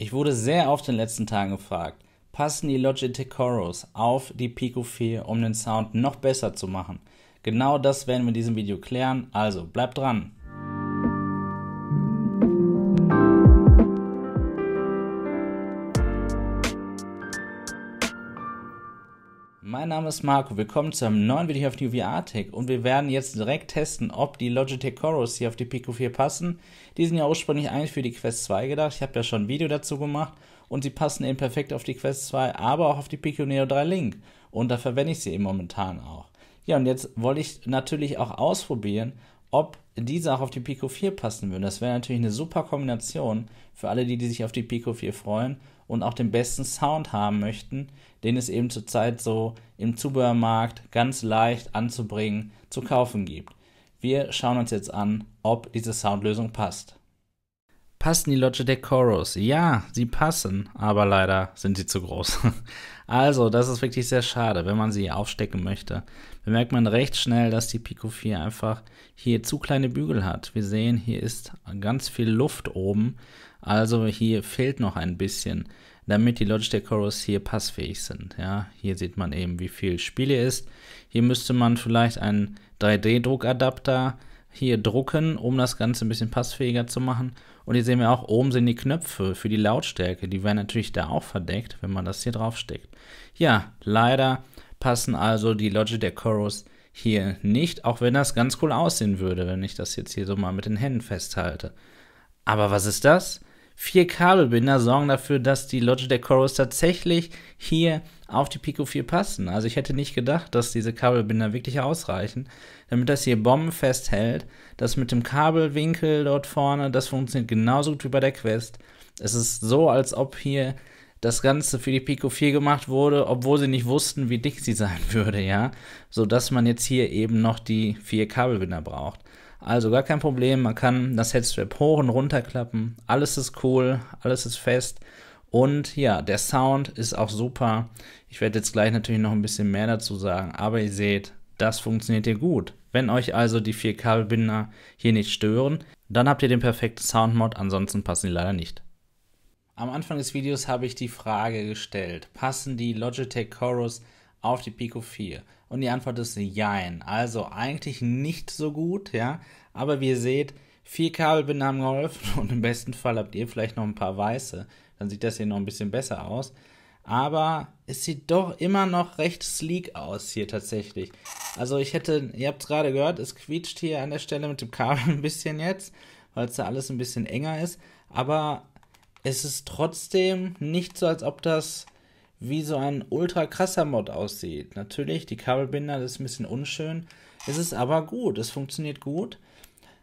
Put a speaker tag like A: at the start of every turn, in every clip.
A: Ich wurde sehr oft in den letzten Tagen gefragt, passen die Logitech Coros auf die Pico 4, um den Sound noch besser zu machen? Genau das werden wir in diesem Video klären, also bleibt dran! mein Name ist Marco. Willkommen zu einem neuen Video auf New VR Tech und wir werden jetzt direkt testen, ob die Logitech Coros hier auf die Pico 4 passen. Die sind ja ursprünglich eigentlich für die Quest 2 gedacht. Ich habe ja schon ein Video dazu gemacht und sie passen eben perfekt auf die Quest 2, aber auch auf die Pico Neo 3 Link und da verwende ich sie eben momentan auch. Ja, und jetzt wollte ich natürlich auch ausprobieren, ob diese auch auf die Pico 4 passen würden. Das wäre natürlich eine super Kombination für alle, die, die sich auf die Pico 4 freuen und auch den besten Sound haben möchten, den es eben zurzeit so im Zubehörmarkt ganz leicht anzubringen zu kaufen gibt. Wir schauen uns jetzt an, ob diese Soundlösung passt. Passen die Logitech Chorus? Ja, sie passen, aber leider sind sie zu groß. Also, das ist wirklich sehr schade, wenn man sie aufstecken möchte. Bemerkt man recht schnell, dass die Pico 4 einfach hier zu kleine Bügel hat. Wir sehen, hier ist ganz viel Luft oben also hier fehlt noch ein bisschen, damit die Logitech Chorus hier passfähig sind. Ja, hier sieht man eben, wie viel Spiele ist. Hier müsste man vielleicht einen 3D-Druckadapter hier drucken, um das Ganze ein bisschen passfähiger zu machen. Und hier sehen wir auch, oben sind die Knöpfe für die Lautstärke. Die werden natürlich da auch verdeckt, wenn man das hier draufsteckt. Ja, leider passen also die Logitech Chorus hier nicht, auch wenn das ganz cool aussehen würde, wenn ich das jetzt hier so mal mit den Händen festhalte. Aber was ist das? Vier Kabelbinder sorgen dafür, dass die Logitech Chorus tatsächlich hier auf die Pico 4 passen. Also ich hätte nicht gedacht, dass diese Kabelbinder wirklich ausreichen, damit das hier bombenfest hält. Das mit dem Kabelwinkel dort vorne, das funktioniert genauso gut wie bei der Quest. Es ist so, als ob hier das Ganze für die Pico 4 gemacht wurde, obwohl sie nicht wussten, wie dick sie sein würde, ja. So dass man jetzt hier eben noch die vier Kabelbinder braucht. Also gar kein Problem, man kann das Headstrap hoch und runter klappen. Alles ist cool, alles ist fest. Und ja, der Sound ist auch super. Ich werde jetzt gleich natürlich noch ein bisschen mehr dazu sagen, aber ihr seht, das funktioniert hier gut. Wenn euch also die vier Kabelbinder hier nicht stören, dann habt ihr den perfekten Soundmod, ansonsten passen die leider nicht. Am Anfang des Videos habe ich die Frage gestellt, passen die Logitech Chorus auf die Pico 4? Und die Antwort ist Jein. Also eigentlich nicht so gut, ja. Aber wie ihr seht, vier Kabelbinder haben geholfen und im besten Fall habt ihr vielleicht noch ein paar weiße. Dann sieht das hier noch ein bisschen besser aus. Aber es sieht doch immer noch recht sleek aus hier tatsächlich. Also ich hätte, ihr habt es gerade gehört, es quietscht hier an der Stelle mit dem Kabel ein bisschen jetzt, weil es da alles ein bisschen enger ist. Aber es ist trotzdem nicht so, als ob das wie so ein ultra krasser Mod aussieht. Natürlich, die Kabelbinder, das ist ein bisschen unschön. Es ist aber gut, es funktioniert gut.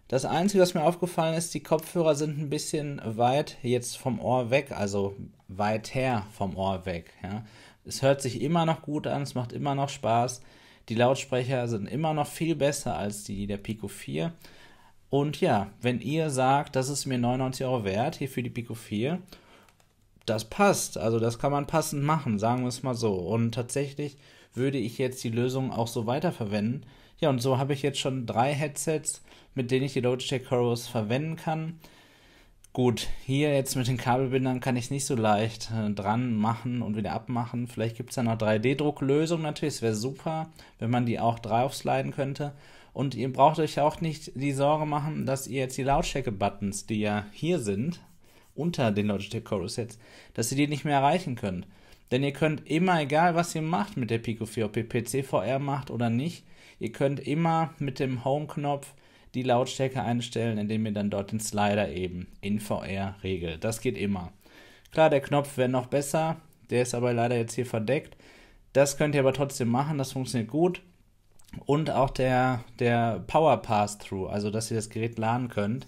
A: Das Einzige, was mir aufgefallen ist, die Kopfhörer sind ein bisschen weit jetzt vom Ohr weg, also weit her vom Ohr weg. Ja. Es hört sich immer noch gut an, es macht immer noch Spaß. Die Lautsprecher sind immer noch viel besser als die der Pico 4. Und ja, wenn ihr sagt, das ist mir 99 Euro wert, hier für die Pico 4, das passt. Also das kann man passend machen, sagen wir es mal so. Und tatsächlich würde ich jetzt die Lösung auch so weiterverwenden. Ja, und so habe ich jetzt schon drei Headsets, mit denen ich die Logitech Chorus verwenden kann. Gut, hier jetzt mit den Kabelbindern kann ich nicht so leicht äh, dran machen und wieder abmachen. Vielleicht gibt es da noch 3D-Drucklösungen natürlich, es wäre super, wenn man die auch drauf sliden könnte. Und ihr braucht euch auch nicht die Sorge machen, dass ihr jetzt die Lautstärke-Buttons, die ja hier sind, unter den Logitech Chorus Sets, dass ihr die nicht mehr erreichen könnt. Denn ihr könnt immer, egal was ihr macht mit der Pico 4, ob ihr PC-VR macht oder nicht, ihr könnt immer mit dem Home-Knopf die Lautstärke einstellen, indem ihr dann dort den Slider eben in VR regelt. Das geht immer. Klar, der Knopf wäre noch besser, der ist aber leider jetzt hier verdeckt. Das könnt ihr aber trotzdem machen, das funktioniert gut. Und auch der, der Power Pass-Through, also dass ihr das Gerät laden könnt,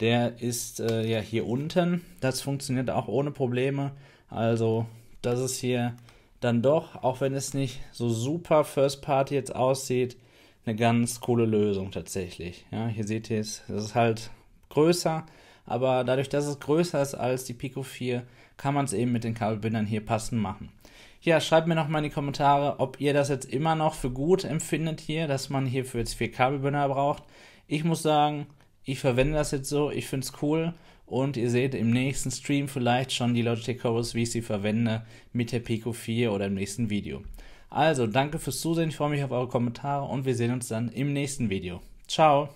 A: der ist äh, ja hier unten. Das funktioniert auch ohne Probleme. Also das ist hier dann doch, auch wenn es nicht so super First Party jetzt aussieht, eine ganz coole Lösung tatsächlich. Ja, hier seht ihr es, das ist halt größer, aber dadurch, dass es größer ist als die Pico 4, kann man es eben mit den Kabelbindern hier passend machen. Ja, schreibt mir nochmal in die Kommentare, ob ihr das jetzt immer noch für gut empfindet hier, dass man hierfür jetzt vier Kabelbinder braucht. Ich muss sagen, ich verwende das jetzt so, ich finde es cool und ihr seht im nächsten Stream vielleicht schon die Logitech Chorus, wie ich sie verwende mit der Pico 4 oder im nächsten Video. Also, danke fürs Zusehen, ich freue mich auf eure Kommentare und wir sehen uns dann im nächsten Video. Ciao!